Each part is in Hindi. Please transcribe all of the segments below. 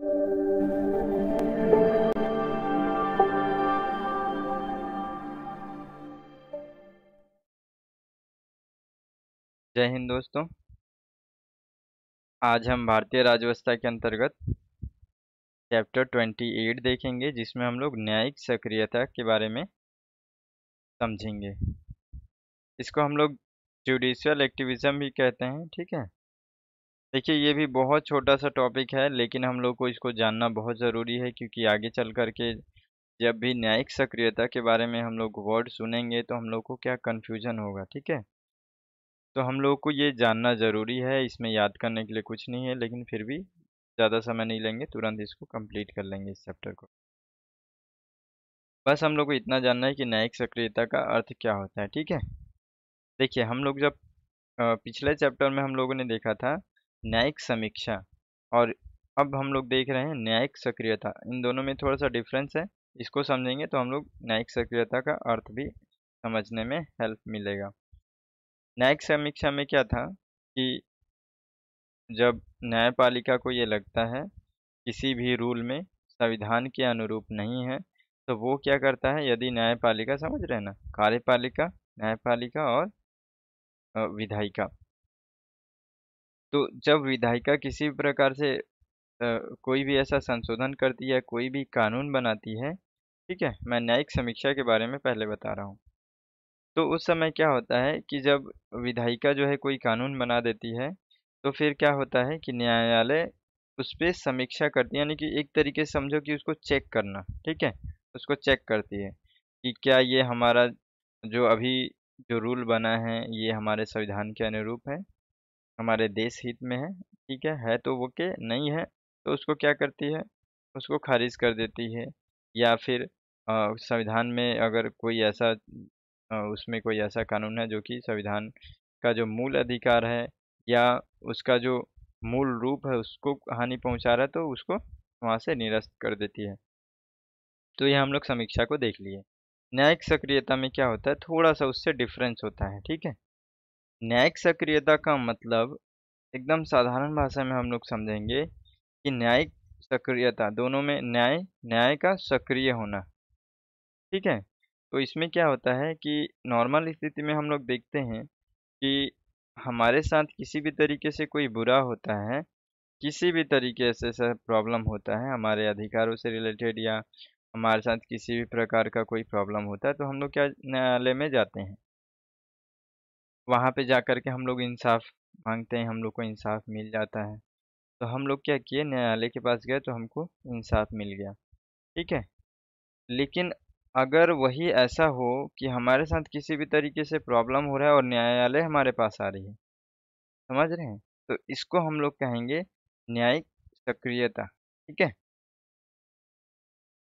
जय हिंद दोस्तों आज हम भारतीय राजव्यवस्था के अंतर्गत चैप्टर 28 देखेंगे जिसमें हम लोग न्यायिक सक्रियता के बारे में समझेंगे इसको हम लोग जुडिशियल एक्टिविज्म भी कहते हैं ठीक है देखिए ये भी बहुत छोटा सा टॉपिक है लेकिन हम लोग को इसको जानना बहुत ज़रूरी है क्योंकि आगे चल कर के जब भी न्यायिक सक्रियता के बारे में हम लोग वर्ड सुनेंगे तो हम लोग को क्या कन्फ्यूजन होगा ठीक है तो हम लोग को ये जानना ज़रूरी है इसमें याद करने के लिए कुछ नहीं है लेकिन फिर भी ज़्यादा समय नहीं लेंगे तुरंत इसको कंप्लीट कर लेंगे इस चैप्टर को बस हम लोग को इतना जानना है कि न्यायिक सक्रियता का अर्थ क्या होता है ठीक है देखिए हम लोग जब पिछले चैप्टर में हम लोगों ने देखा था न्यायिक समीक्षा और अब हम लोग देख रहे हैं न्यायिक सक्रियता इन दोनों में थोड़ा सा डिफरेंस है इसको समझेंगे तो हम लोग न्यायिक सक्रियता का अर्थ भी समझने में हेल्प मिलेगा न्यायिक समीक्षा में क्या था कि जब न्यायपालिका को ये लगता है किसी भी रूल में संविधान के अनुरूप नहीं है तो वो क्या करता है यदि न्यायपालिका समझ रहे ना कार्यपालिका न्यायपालिका और विधायिका तो जब विधायिका किसी भी प्रकार से कोई भी ऐसा संशोधन करती है कोई भी कानून बनाती है ठीक है मैं न्यायिक समीक्षा के बारे में पहले बता रहा हूँ तो उस समय क्या होता है कि जब विधायिका जो है कोई कानून बना देती है तो फिर क्या होता है कि न्यायालय उस पर समीक्षा करती है यानी कि एक तरीके से समझो कि उसको चेक करना ठीक है उसको चेक करती है कि क्या ये हमारा जो अभी जो रूल बना है ये हमारे संविधान के अनुरूप है हमारे देश हित में है ठीक है है तो वो के नहीं है तो उसको क्या करती है उसको खारिज कर देती है या फिर संविधान में अगर कोई ऐसा आ, उसमें कोई ऐसा कानून है जो कि संविधान का जो मूल अधिकार है या उसका जो मूल रूप है उसको हानि पहुंचा रहा है तो उसको वहाँ से निरस्त कर देती है तो ये हम लोग समीक्षा को देख लिए न्यायिक सक्रियता में क्या होता है थोड़ा सा उससे डिफरेंस होता है ठीक है न्यायिक सक्रियता का मतलब एकदम साधारण भाषा में हम लोग समझेंगे कि न्यायिक सक्रियता दोनों में न्याय न्याय का सक्रिय होना ठीक है तो इसमें क्या होता है कि नॉर्मल स्थिति में हम लोग देखते हैं कि हमारे साथ किसी भी तरीके से कोई बुरा होता है किसी भी तरीके से सर प्रॉब्लम होता है हमारे अधिकारों से रिलेटेड या हमारे साथ किसी भी प्रकार का कोई प्रॉब्लम होता है तो हम लोग क्या न्यायालय में जाते हैं वहाँ पे जा कर के हम लोग इंसाफ मांगते हैं हम लोग को इंसाफ मिल जाता है तो हम लोग क्या किए न्यायालय के पास गए तो हमको इंसाफ मिल गया ठीक है लेकिन अगर वही ऐसा हो कि हमारे साथ किसी भी तरीके से प्रॉब्लम हो रहा है और न्यायालय हमारे पास आ रही है समझ रहे हैं तो इसको हम लोग कहेंगे न्यायिक सक्रियता ठीक है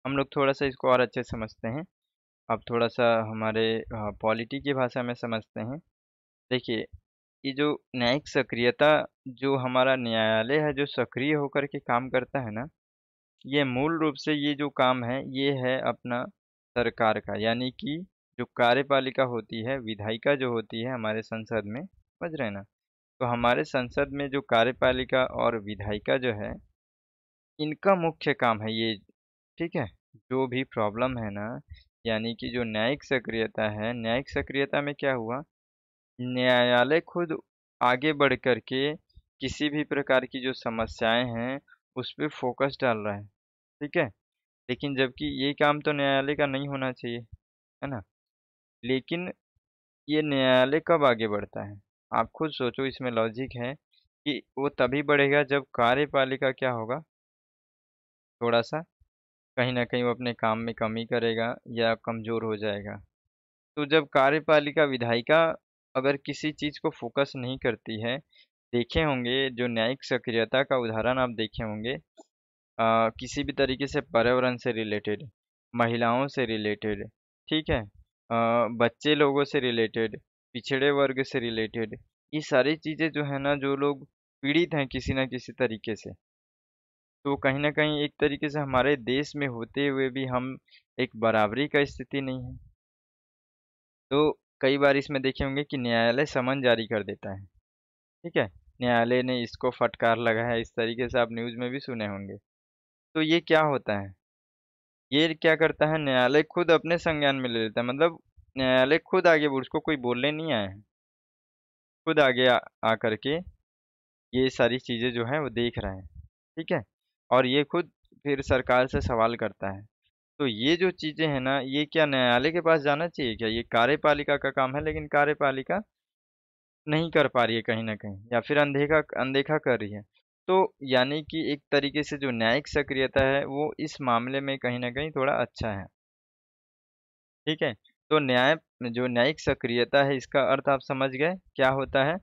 हम लोग थोड़ा सा इसको और अच्छे समझते हैं अब थोड़ा सा हमारे हाँ, पॉलिटी की भाषा में समझते हैं देखिए ये जो न्यायिक सक्रियता जो हमारा न्यायालय है जो सक्रिय होकर के काम करता है ना ये मूल रूप से ये जो काम है ये है अपना सरकार का यानी कि जो कार्यपालिका होती है विधायिका जो होती है हमारे संसद में समझ रहे ना तो हमारे संसद में जो कार्यपालिका और विधायिका जो है इनका मुख्य काम है ये ठीक है जो भी प्रॉब्लम है ना यानी कि जो न्यायिक सक्रियता है न्यायिक सक्रियता में क्या हुआ न्यायालय खुद आगे बढ़ कर के किसी भी प्रकार की जो समस्याएं हैं उस पर फोकस डाल रहा है ठीक है लेकिन जबकि ये काम तो न्यायालय का नहीं होना चाहिए है ना लेकिन ये न्यायालय कब आगे बढ़ता है आप खुद सोचो इसमें लॉजिक है कि वो तभी बढ़ेगा जब कार्यपालिका क्या होगा थोड़ा सा कहीं ना कहीं वो अपने काम में कमी करेगा या कमज़ोर हो जाएगा तो जब कार्यपालिका विधायिका अगर किसी चीज़ को फोकस नहीं करती है देखे होंगे जो न्यायिक सक्रियता का उदाहरण आप देखे होंगे किसी भी तरीके से पर्यावरण से रिलेटेड महिलाओं से रिलेटेड ठीक है आ, बच्चे लोगों से रिलेटेड पिछड़े वर्ग से रिलेटेड ये सारी चीज़ें जो है ना जो लोग पीड़ित हैं किसी ना किसी तरीके से तो कहीं ना कहीं एक तरीके से हमारे देश में होते हुए भी हम एक बराबरी का स्थिति नहीं है तो कई बार इसमें देखे होंगे कि न्यायालय समन जारी कर देता है ठीक है न्यायालय ने इसको फटकार लगाया इस तरीके से आप न्यूज़ में भी सुने होंगे तो ये क्या होता है ये क्या करता है न्यायालय खुद अपने संज्ञान में ले लेता है मतलब न्यायालय खुद आगे उसको कोई बोलने नहीं आया है खुद आगे आ, आ करके ये सारी चीज़ें जो हैं वो देख रहे हैं ठीक है और ये खुद फिर सरकार से सवाल करता है तो ये जो चीज़ें हैं ना ये क्या न्यायालय के पास जाना चाहिए क्या ये कार्यपालिका का काम है लेकिन कार्यपालिका नहीं कर पा रही है कहीं ना कहीं या फिर अनदेखा अनदेखा कर रही है तो यानी कि एक तरीके से जो न्यायिक सक्रियता है वो इस मामले में कहीं ना कहीं थोड़ा अच्छा है ठीक है तो न्याय जो न्यायिक सक्रियता है इसका अर्थ आप समझ गए क्या होता है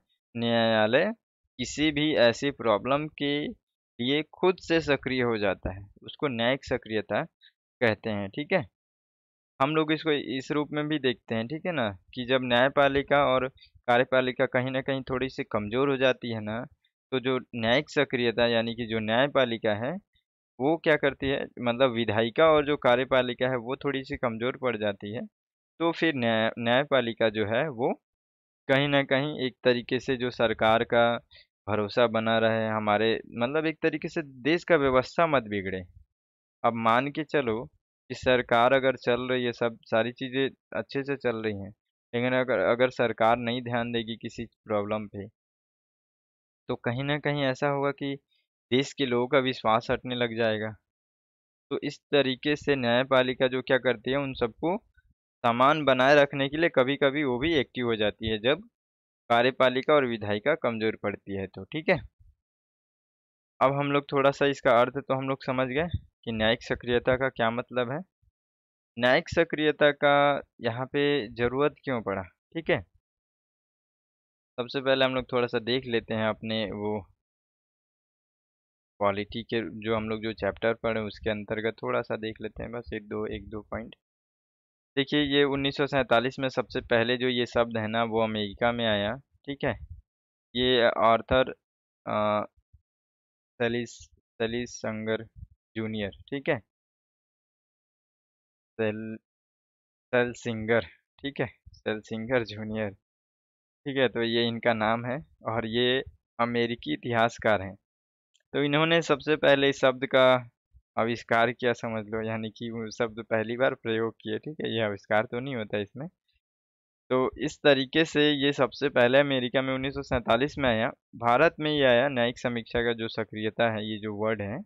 न्यायालय किसी भी ऐसी प्रॉब्लम के लिए खुद से सक्रिय हो जाता है उसको न्यायिक सक्रियता कहते हैं ठीक है हम लोग इसको इस रूप में भी देखते हैं ठीक है ना कि जब न्यायपालिका और कार्यपालिका कहीं ना कहीं थोड़ी सी कमज़ोर हो जाती है ना तो जो न्यायिक सक्रियता यानी कि जो न्यायपालिका है वो क्या करती है मतलब विधायिका और जो कार्यपालिका है वो थोड़ी सी कमज़ोर पड़ जाती है तो फिर न्याय न्यायपालिका जो है वो कहीं ना कहीं एक तरीके से जो सरकार का भरोसा बना रहे हमारे मतलब एक तरीके से देश का व्यवस्था मत बिगड़े अब मान के चलो कि सरकार अगर चल रही है सब सारी चीज़ें अच्छे से चल रही हैं लेकिन अगर अगर सरकार नहीं ध्यान देगी किसी प्रॉब्लम पे तो कहीं ना कहीं ऐसा होगा कि देश के लोगों का विश्वास हटने लग जाएगा तो इस तरीके से न्यायपालिका जो क्या करती है उन सबको सामान बनाए रखने के लिए कभी कभी वो भी एक्टिव हो जाती है जब कार्यपालिका और विधायिका कमजोर पड़ती है तो ठीक है अब हम लोग थोड़ा सा इसका अर्थ तो हम लोग समझ गए कि न्यायिक सक्रियता का क्या मतलब है न्यायिक सक्रियता का यहाँ पे ज़रूरत क्यों पड़ा ठीक है सबसे पहले हम लोग थोड़ा सा देख लेते हैं अपने वो क्वालिटी के जो हम लोग जो चैप्टर पढ़े उसके अंतर्गत थोड़ा सा देख लेते हैं बस एक दो एक दो पॉइंट देखिए ये उन्नीस में सबसे पहले जो ये शब्द है ना वो अमेरिका में आया ठीक है ये आर्थर सलीस सलीस संगर जूनियर ठीक है सेल सेल सिंगर ठीक है सेल सिंगर जूनियर ठीक है तो ये इनका नाम है और ये अमेरिकी इतिहासकार हैं तो इन्होंने सबसे पहले इस शब्द का आविष्कार किया समझ लो यानी कि वो शब्द पहली बार प्रयोग किए ठीक है ये आविष्कार तो नहीं होता इसमें तो इस तरीके से ये सबसे पहले अमेरिका में उन्नीस में आया भारत में ये आया न्यायिक समीक्षा का जो सक्रियता है ये जो वर्ड है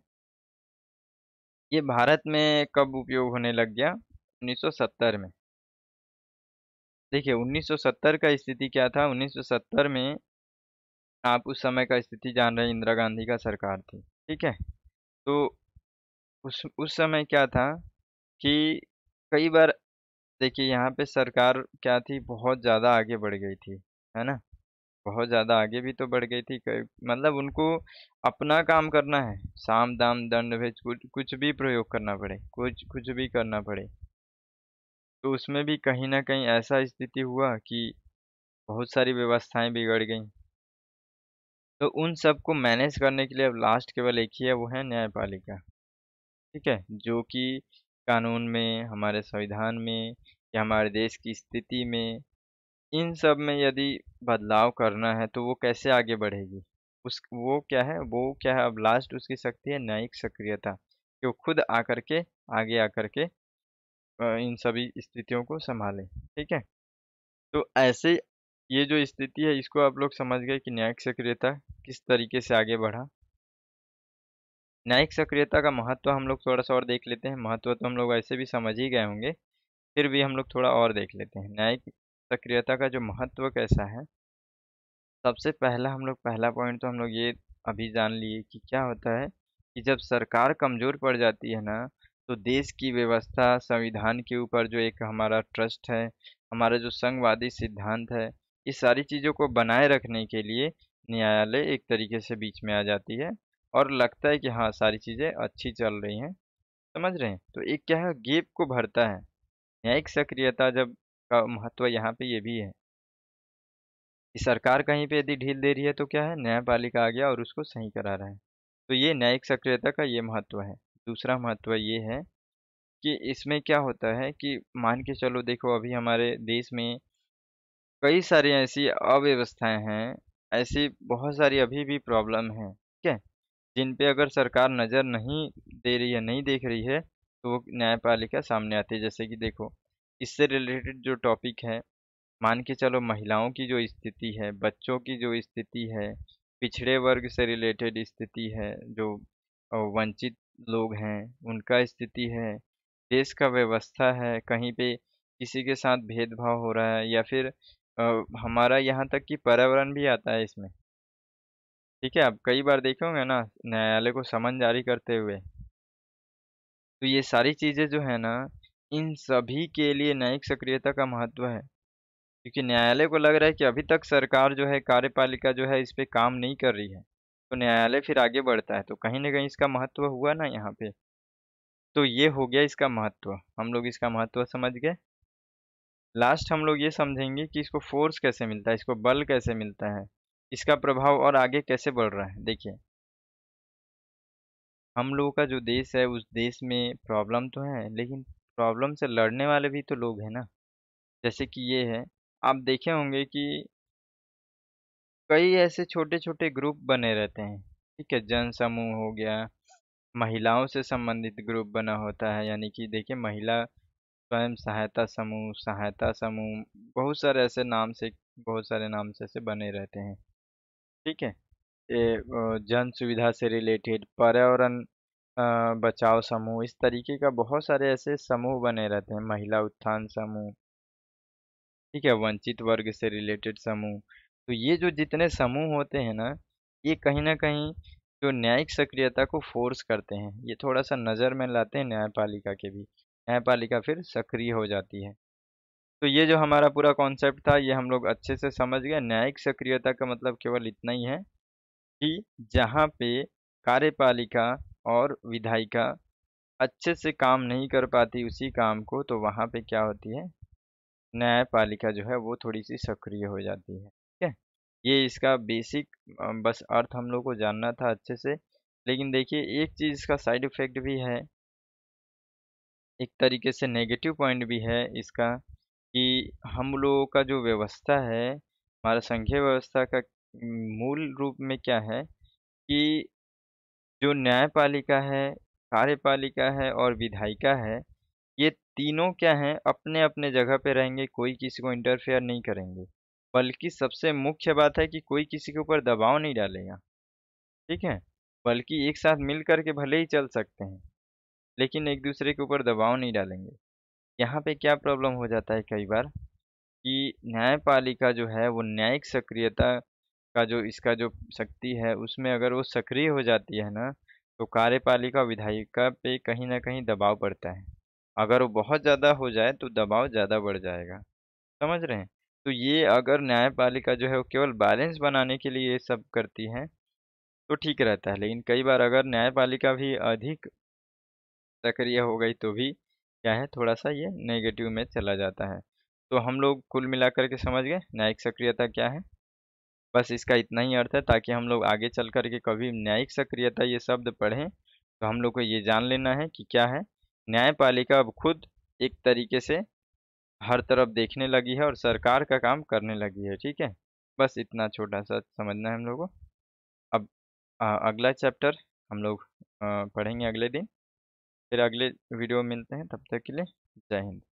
ये भारत में कब उपयोग होने लग गया 1970 में देखिए 1970 का स्थिति क्या था 1970 में आप उस समय का स्थिति जान रहे इंदिरा गांधी का सरकार थी ठीक है तो उस उस समय क्या था कि कई बार देखिए यहाँ पे सरकार क्या थी बहुत ज़्यादा आगे बढ़ गई थी है ना बहुत ज़्यादा आगे भी तो बढ़ गई थी मतलब उनको अपना काम करना है साम दाम दंड भेज कुछ कुछ भी प्रयोग करना पड़े कुछ कुछ भी करना पड़े तो उसमें भी कहीं ना कहीं ऐसा स्थिति हुआ कि बहुत सारी व्यवस्थाएं बिगड़ गई तो उन सबको मैनेज करने के लिए अब लास्ट केवल एक ही है वो है न्यायपालिका ठीक है जो कि कानून में हमारे संविधान में कि हमारे देश की स्थिति में इन सब में यदि बदलाव करना है तो वो कैसे आगे बढ़ेगी उस वो क्या है वो क्या है अब लास्ट उसकी शक्ति है न्यायिक सक्रियता कि वो खुद आकर के आगे आकर के इन सभी स्थितियों को संभाले ठीक है तो ऐसे ये जो स्थिति है इसको आप लोग समझ गए कि न्यायिक सक्रियता किस तरीके से आगे बढ़ा न्यायिक सक्रियता का महत्व हम लोग थोड़ा सा और देख लेते हैं महत्व तो हम लोग ऐसे भी समझ ही गए होंगे फिर भी हम लोग थोड़ा और देख लेते हैं न्यायिक सक्रियता का जो महत्व कैसा है सबसे पहला हम लोग पहला पॉइंट तो हम लोग ये अभी जान लिए कि क्या होता है कि जब सरकार कमज़ोर पड़ जाती है ना तो देश की व्यवस्था संविधान के ऊपर जो एक हमारा ट्रस्ट है हमारा जो संघवादी सिद्धांत है इस सारी चीज़ों को बनाए रखने के लिए न्यायालय एक तरीके से बीच में आ जाती है और लगता है कि हाँ सारी चीज़ें अच्छी चल रही हैं समझ रहे हैं तो एक क्या है गेप को भरता है न्यायिक सक्रियता जब का महत्व यहाँ पे ये भी है कि सरकार कहीं पे यदि ढील दे रही है तो क्या है न्यायपालिका आ गया और उसको सही करा रहा है तो ये न्यायिक सक्रियता का ये महत्व है दूसरा महत्व ये है कि इसमें क्या होता है कि मान के चलो देखो अभी हमारे देश में कई सारी ऐसी अव्यवस्थाएं हैं ऐसी बहुत सारी अभी भी प्रॉब्लम है ठीक है जिन पे अगर सरकार नज़र नहीं दे रही है नहीं देख रही है तो वो न्यायपालिका सामने आती है जैसे कि देखो इससे रिलेटेड जो टॉपिक है मान के चलो महिलाओं की जो स्थिति है बच्चों की जो स्थिति है पिछड़े वर्ग से रिलेटेड स्थिति है जो वंचित लोग हैं उनका स्थिति है देश का व्यवस्था है कहीं पे किसी के साथ भेदभाव हो रहा है या फिर आ, हमारा यहाँ तक कि पर्यावरण भी आता है इसमें ठीक है आप कई बार देखे होंगे ना न्यायालय को समन जारी करते हुए तो ये सारी चीज़ें जो है ना इन सभी के लिए न्यायिक सक्रियता का महत्व है क्योंकि न्यायालय को लग रहा है कि अभी तक सरकार जो है कार्यपालिका जो है इस पर काम नहीं कर रही है तो न्यायालय फिर आगे बढ़ता है तो कहीं ना कहीं इसका महत्व हुआ ना यहाँ पे तो ये हो गया इसका महत्व हम लोग इसका महत्व समझ गए लास्ट हम लोग ये समझेंगे कि इसको फोर्स कैसे मिलता है इसको बल कैसे मिलता है इसका प्रभाव और आगे कैसे बढ़ रहा है देखिए हम लोगों का जो देश है उस देश में प्रॉब्लम तो है लेकिन प्रॉब्लम से लड़ने वाले भी तो लोग हैं ना जैसे कि ये है आप देखे होंगे कि कई ऐसे छोटे छोटे ग्रुप बने रहते हैं ठीक है जन समूह हो गया महिलाओं से संबंधित ग्रुप बना होता है यानी कि देखिए महिला स्वयं सहायता समूह सहायता समूह बहुत सारे ऐसे नाम से बहुत सारे नाम से ऐसे बने रहते हैं ठीक है जन सुविधा से रिलेटेड पर्यावरण बचाव समूह इस तरीके का बहुत सारे ऐसे समूह बने रहते हैं महिला उत्थान समूह ठीक है वंचित वर्ग से रिलेटेड समूह तो ये जो जितने समूह होते हैं ना ये कहीं ना कहीं जो न्यायिक सक्रियता को फोर्स करते हैं ये थोड़ा सा नज़र में लाते हैं न्यायपालिका के भी न्यायपालिका फिर सक्रिय हो जाती है तो ये जो हमारा पूरा कॉन्सेप्ट था ये हम लोग अच्छे से समझ गए न्यायिक सक्रियता का मतलब केवल इतना ही है कि जहाँ पे कार्यपालिका और विधायिका अच्छे से काम नहीं कर पाती उसी काम को तो वहाँ पे क्या होती है न्यायपालिका जो है वो थोड़ी सी सक्रिय हो जाती है ठीक है ये इसका बेसिक बस अर्थ हम लोग को जानना था अच्छे से लेकिन देखिए एक चीज़ इसका साइड इफ़ेक्ट भी है एक तरीके से नेगेटिव पॉइंट भी है इसका कि हम लोगों का जो व्यवस्था है हमारा संघीय व्यवस्था का मूल रूप में क्या है कि जो न्यायपालिका है कार्यपालिका है और विधायिका है ये तीनों क्या हैं अपने अपने जगह पे रहेंगे कोई किसी को इंटरफेयर नहीं करेंगे बल्कि सबसे मुख्य बात है कि कोई किसी के ऊपर दबाव नहीं डालेगा ठीक है बल्कि एक साथ मिल करके भले ही चल सकते हैं लेकिन एक दूसरे के ऊपर दबाव नहीं डालेंगे यहाँ पे क्या प्रॉब्लम हो जाता है कई बार कि न्यायपालिका जो है वो न्यायिक सक्रियता का जो इसका जो शक्ति है उसमें अगर वो सक्रिय हो जाती है ना तो कार्यपालिका विधायिका पे कहीं ना कहीं दबाव पड़ता है अगर वो बहुत ज़्यादा हो जाए तो दबाव ज़्यादा बढ़ जाएगा समझ रहे हैं तो ये अगर न्यायपालिका जो है वो केवल बैलेंस बनाने के लिए ये सब करती है तो ठीक रहता है लेकिन कई बार अगर न्यायपालिका भी अधिक सक्रिय हो गई तो भी क्या है थोड़ा सा ये नेगेटिव में चला जाता है तो हम लोग कुल मिलाकर के समझ गए न्यायिक सक्रियता क्या है बस इसका इतना ही अर्थ है ताकि हम लोग आगे चल करके कभी न्यायिक सक्रियता ये शब्द पढ़ें तो हम लोग को ये जान लेना है कि क्या है न्यायपालिका अब खुद एक तरीके से हर तरफ देखने लगी है और सरकार का काम करने लगी है ठीक है बस इतना छोटा सा समझना है हम लोगों अब आ, अगला चैप्टर हम लोग आ, पढ़ेंगे अगले दिन फिर अगले वीडियो मिलते हैं तब तक के लिए जय हिंद